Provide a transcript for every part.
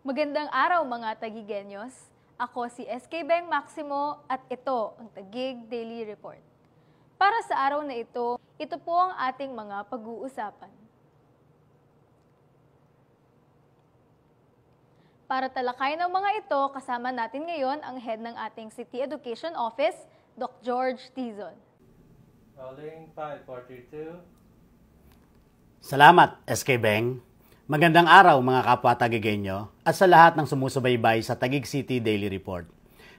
Magandang araw mga Tagigenyos. Ako si SK Beng Maximo at ito ang Tagig Daily Report. Para sa araw na ito, ito po ang ating mga pag-uusapan. Para talakay ng mga ito, kasama natin ngayon ang head ng ating City Education Office, Dr. George Tizon. Rolling 542. Salamat, SK Beng. Magandang araw mga kapwa Tagigenyo at sa lahat ng sumusubaybay sa Tagig City Daily Report.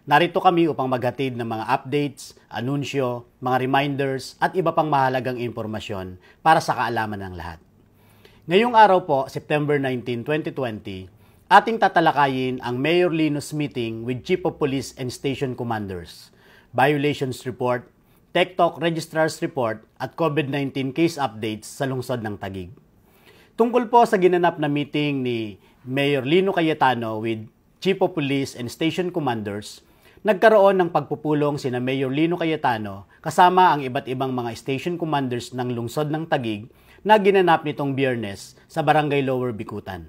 Narito kami upang maghatid ng mga updates, anunsyo, mga reminders at iba pang mahalagang impormasyon para sa kaalaman ng lahat. Ngayong araw po, September 19, 2020, ating tatalakayin ang Mayor Linus meeting with Chief of Police and Station Commanders, Violations Report, TikTok Registrar's Report at COVID-19 case updates sa lungsod ng Tagig tungkol po sa ginanap na meeting ni Mayor Lino Cayetano with Chief of Police and Station Commanders, nagkaroon ng pagpupulong sina Mayor Lino Cayetano kasama ang iba't ibang mga station commanders ng lungsod ng Tagig na ginanap nitong biyernes sa Barangay Lower Bikutan.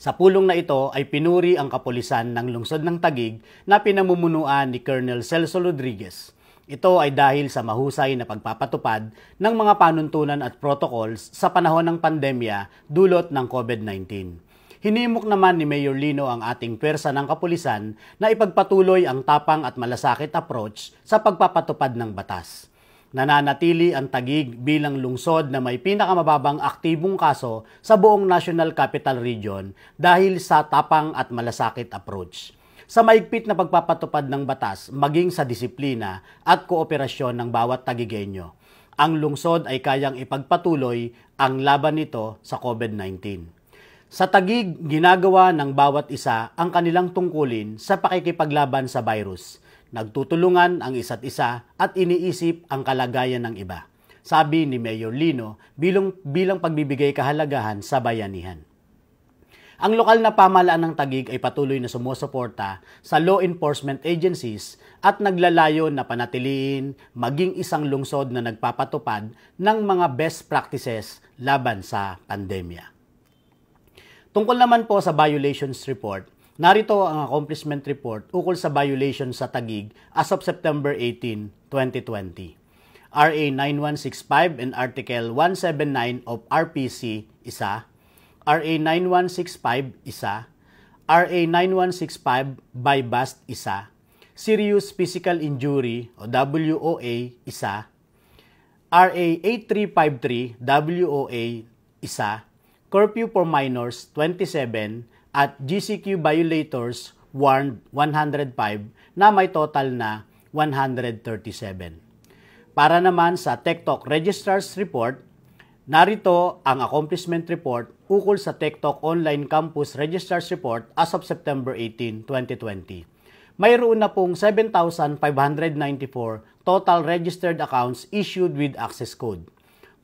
Sa pulong na ito ay pinuri ang kapulisan ng lungsod ng Tagig na pinamumunuan ni Colonel Celso Rodriguez ito ay dahil sa mahusay na pagpapatupad ng mga panuntunan at protocols sa panahon ng pandemya dulot ng COVID-19. Hinimok naman ni Mayor Lino ang ating pwersa ng kapulisan na ipagpatuloy ang tapang at malasakit approach sa pagpapatupad ng batas. Nananatili ang tagig bilang lungsod na may pinakamababang aktibong kaso sa buong National Capital Region dahil sa tapang at malasakit approach sa maigpit na pagpapatupad ng batas maging sa disiplina at kooperasyon ng bawat tagigenyo. Ang lungsod ay kayang ipagpatuloy ang laban nito sa COVID-19. Sa tagig, ginagawa ng bawat isa ang kanilang tungkulin sa pakikipaglaban sa virus. Nagtutulungan ang isa't isa at iniisip ang kalagayan ng iba. Sabi ni Mayor Lino bilang, bilang pagbibigay kahalagahan sa bayanihan. Ang lokal na pamahalaan ng Tagig ay patuloy na sumusuporta sa law enforcement agencies at naglalayo na panatiliin maging isang lungsod na nagpapatupad ng mga best practices laban sa pandemya. Tungkol naman po sa violations report, Narito ang accomplishment report ukol sa violation sa Tagig as of September 18, 2020. RA 9165 and Article 179 of RPC, isa, RA 9165 isa, RA 9165 by bust isa, serious physical injury o WOA isa, RA 8353 WOA isa, curfew for minors 27 at GCQ violators warned 105 na may total na 137. Para naman sa TikTok Registrar's Report, narito ang accomplishment report ukol sa TikTok Online Campus Registrar's Report as of September 18, 2020. Mayroon na pong 7,594 total registered accounts issued with access code.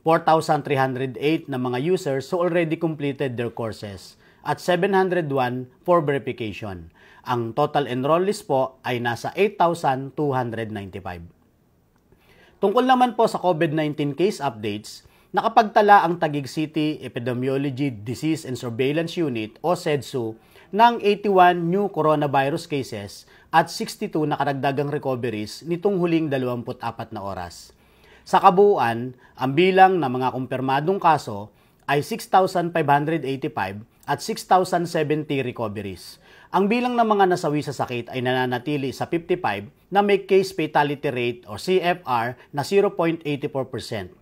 4,308 na mga users who already completed their courses at 701 for verification. Ang total enrollees po ay nasa 8,295. Tungkol naman po sa COVID-19 case updates, nakapagtala ang Tagig City Epidemiology Disease and Surveillance Unit o SEDSU ng 81 new coronavirus cases at 62 na karagdagang recoveries nitong huling 24 na oras. Sa kabuuan, ang bilang ng mga kumpirmadong kaso ay 6,585 at 6,070 recoveries. Ang bilang ng mga nasawi sa sakit ay nananatili sa 55 na may case fatality rate o CFR na 0.84%.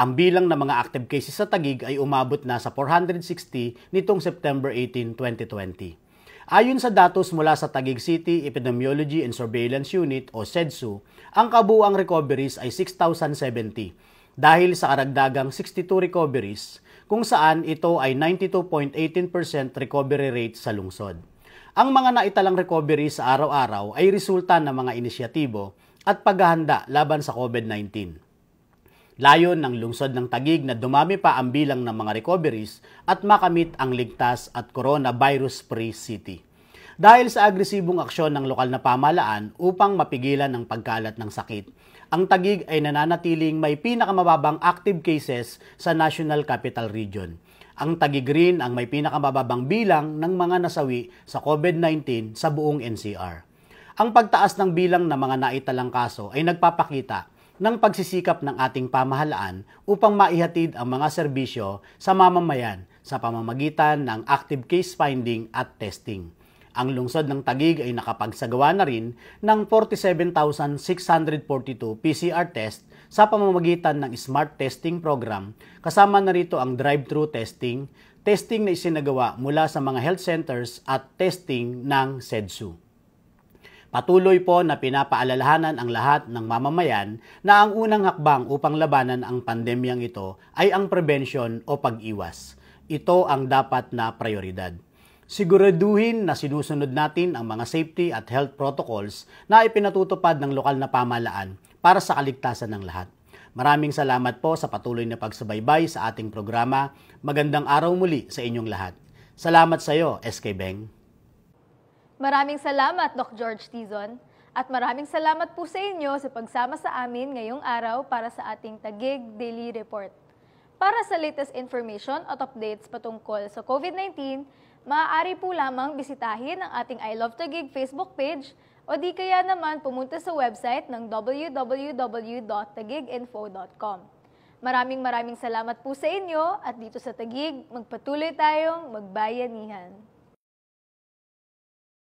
Ang bilang ng mga active cases sa Tagig ay umabot na sa 460 nitong September 18, 2020. Ayon sa datos mula sa Tagig City Epidemiology and Surveillance Unit o SEDSU, ang kabuang recoveries ay 6,070 dahil sa karagdagang 62 recoveries kung saan ito ay 92.18% recovery rate sa lungsod. Ang mga naitalang recovery sa araw-araw ay resulta ng mga inisyatibo at paghahanda laban sa COVID-19. Layon ng lungsod ng Tagig na dumami pa ang bilang ng mga recoveries at makamit ang ligtas at coronavirus-free city. Dahil sa agresibong aksyon ng lokal na pamalaan upang mapigilan ang pagkalat ng sakit, ang Tagig ay nananatiling may pinakamababang active cases sa National Capital Region. Ang Tagig rin ang may pinakamababang bilang ng mga nasawi sa COVID-19 sa buong NCR. Ang pagtaas ng bilang ng mga naitalang kaso ay nagpapakita ng pagsisikap ng ating pamahalaan upang maihatid ang mga serbisyo sa mamamayan sa pamamagitan ng active case finding at testing. Ang lungsod ng Tagig ay nakapagsagawa na rin ng 47,642 PCR test sa pamamagitan ng smart testing program kasama na rito ang drive through testing, testing na isinagawa mula sa mga health centers at testing ng SEDSU. Patuloy po na pinapaalalahanan ang lahat ng mamamayan na ang unang hakbang upang labanan ang pandemyang ito ay ang prevention o pag-iwas. Ito ang dapat na prioridad. Siguraduhin na sinusunod natin ang mga safety at health protocols na ipinatutupad ng lokal na pamalaan para sa kaligtasan ng lahat. Maraming salamat po sa patuloy na pagsubaybay sa ating programa. Magandang araw muli sa inyong lahat. Salamat sa iyo, SK Beng. Maraming salamat, Doc George Tizon. At maraming salamat po sa inyo sa pagsama sa amin ngayong araw para sa ating Tagig Daily Report. Para sa latest information at updates patungkol sa COVID-19, maaari po lamang bisitahin ang ating I Love Tagig Facebook page o di kaya naman pumunta sa website ng www.tagiginfo.com. Maraming maraming salamat po sa inyo at dito sa Tagig, magpatuloy tayong magbayanihan.